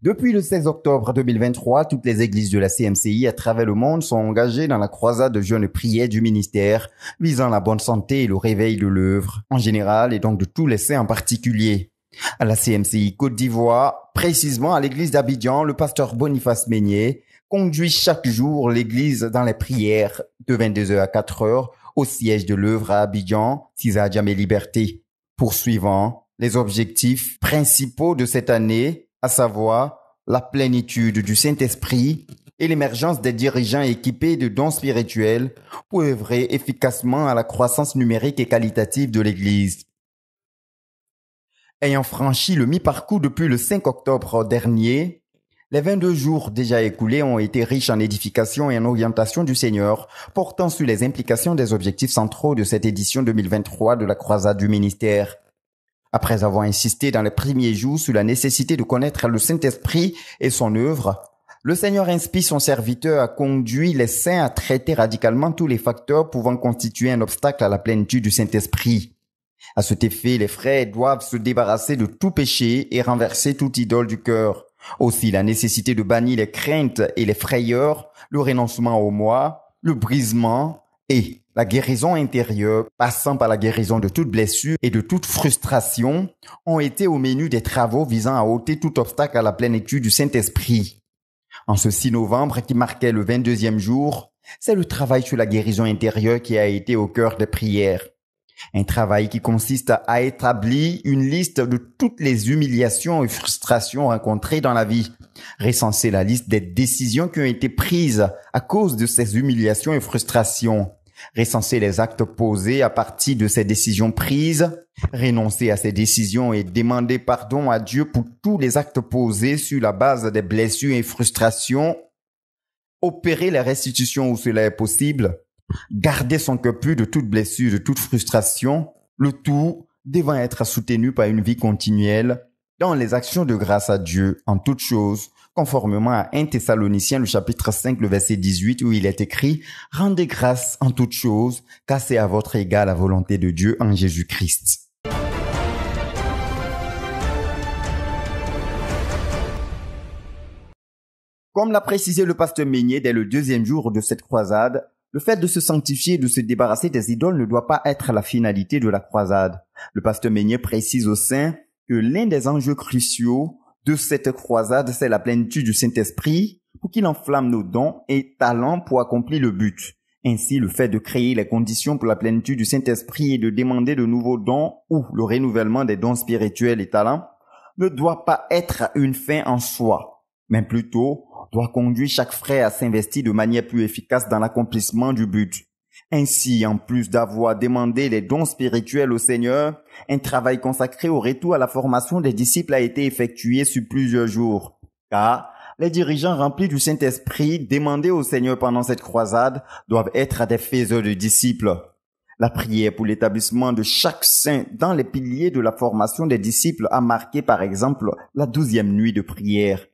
Depuis le 16 octobre 2023, toutes les églises de la CMCI à travers le monde sont engagées dans la croisade de jeunes prières du ministère visant la bonne santé et le réveil de l'œuvre en général et donc de tous les saints en particulier. À la CMCI Côte d'Ivoire, précisément à l'église d'Abidjan, le pasteur Boniface Meignet conduit chaque jour l'église dans les prières de 22h à 4h au siège de l'œuvre à Abidjan, jamais Liberté. Poursuivant les objectifs principaux de cette année, à savoir la plénitude du Saint-Esprit et l'émergence des dirigeants équipés de dons spirituels pour œuvrer efficacement à la croissance numérique et qualitative de l'Église. Ayant franchi le mi-parcours depuis le 5 octobre dernier, les 22 jours déjà écoulés ont été riches en édification et en orientation du Seigneur, portant sur les implications des objectifs centraux de cette édition 2023 de la croisade du ministère. Après avoir insisté dans les premiers jours sur la nécessité de connaître le Saint-Esprit et son œuvre, le Seigneur inspire son serviteur à conduire les saints à traiter radicalement tous les facteurs pouvant constituer un obstacle à la plénitude du Saint-Esprit. À cet effet, les frères doivent se débarrasser de tout péché et renverser toute idole du cœur. Aussi, la nécessité de bannir les craintes et les frayeurs, le renoncement au moi, le brisement, et la guérison intérieure, passant par la guérison de toute blessure et de toute frustration, ont été au menu des travaux visant à ôter tout obstacle à la plénitude du Saint-Esprit. En ce 6 novembre qui marquait le 22e jour, c'est le travail sur la guérison intérieure qui a été au cœur des prières. Un travail qui consiste à établir une liste de toutes les humiliations et frustrations rencontrées dans la vie, recenser la liste des décisions qui ont été prises à cause de ces humiliations et frustrations, recenser les actes posés à partir de ces décisions prises, renoncer à ces décisions et demander pardon à Dieu pour tous les actes posés sur la base des blessures et frustrations, opérer la restitution où cela est possible, garder son cœur pur de toute blessure, de toute frustration, le tout devant être soutenu par une vie continuelle dans les actions de grâce à Dieu en toutes choses, conformément à 1 Thessaloniciens le chapitre 5 le verset 18 où il est écrit Rendez grâce en toutes choses, car c'est à votre égard la volonté de Dieu en Jésus-Christ. Comme l'a précisé le pasteur Meunier dès le deuxième jour de cette croisade, le fait de se sanctifier et de se débarrasser des idoles ne doit pas être la finalité de la croisade. Le pasteur Meunier précise au sein l'un des enjeux cruciaux de cette croisade, c'est la plénitude du Saint-Esprit pour qu'il enflamme nos dons et talents pour accomplir le but. Ainsi, le fait de créer les conditions pour la plénitude du Saint-Esprit et de demander de nouveaux dons ou le renouvellement des dons spirituels et talents ne doit pas être une fin en soi, mais plutôt doit conduire chaque frère à s'investir de manière plus efficace dans l'accomplissement du but. Ainsi, en plus d'avoir demandé les dons spirituels au Seigneur, un travail consacré au retour à la formation des disciples a été effectué sur plusieurs jours, car les dirigeants remplis du Saint-Esprit demandés au Seigneur pendant cette croisade doivent être des faiseurs de disciples. La prière pour l'établissement de chaque saint dans les piliers de la formation des disciples a marqué par exemple la douzième nuit de prière,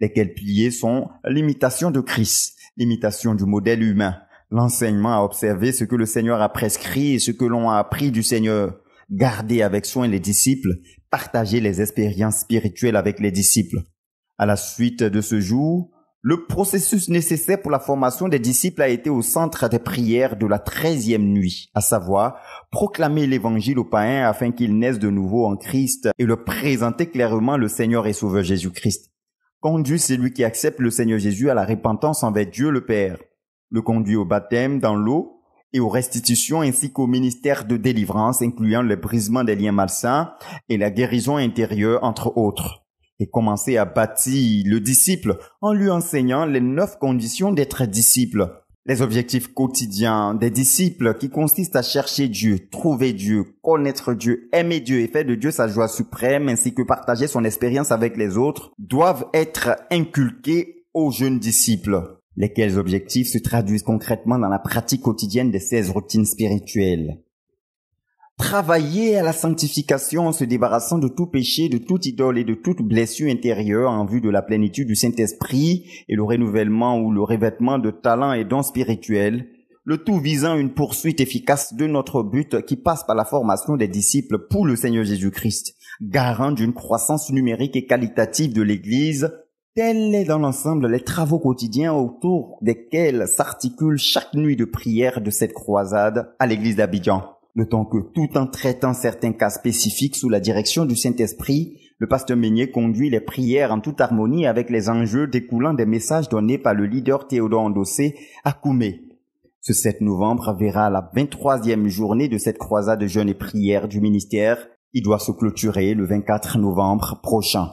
lesquels piliers sont l'imitation de Christ, l'imitation du modèle humain, l'enseignement, a observé ce que le Seigneur a prescrit et ce que l'on a appris du Seigneur. Garder avec soin les disciples, partager les expériences spirituelles avec les disciples. À la suite de ce jour, le processus nécessaire pour la formation des disciples a été au centre des prières de la treizième nuit, à savoir proclamer l'évangile aux païens afin qu'ils naissent de nouveau en Christ et le présenter clairement le Seigneur et Sauveur Jésus-Christ. Conduit celui qui accepte le Seigneur Jésus à la repentance envers Dieu le Père le conduit au baptême dans l'eau et aux restitutions ainsi qu'au ministère de délivrance incluant le brisement des liens malsains et la guérison intérieure entre autres. Et commencer à bâtir le disciple en lui enseignant les neuf conditions d'être disciple. Les objectifs quotidiens des disciples qui consistent à chercher Dieu, trouver Dieu, connaître Dieu, aimer Dieu et faire de Dieu sa joie suprême ainsi que partager son expérience avec les autres doivent être inculqués aux jeunes disciples lesquels objectifs se traduisent concrètement dans la pratique quotidienne des 16 routines spirituelles. Travailler à la sanctification en se débarrassant de tout péché, de toute idole et de toute blessure intérieure en vue de la plénitude du Saint-Esprit et le renouvellement ou le revêtement de talents et dons spirituels, le tout visant une poursuite efficace de notre but qui passe par la formation des disciples pour le Seigneur Jésus-Christ, garant d'une croissance numérique et qualitative de l'Église Tels est dans l'ensemble les travaux quotidiens autour desquels s'articule chaque nuit de prière de cette croisade à l'église d'Abidjan. Notons que tout en traitant certains cas spécifiques sous la direction du Saint-Esprit, le pasteur Meunier conduit les prières en toute harmonie avec les enjeux découlant des messages donnés par le leader Théodore Andossé à Koumé. Ce 7 novembre verra la 23e journée de cette croisade jeûne et prière du ministère. Il doit se clôturer le 24 novembre prochain.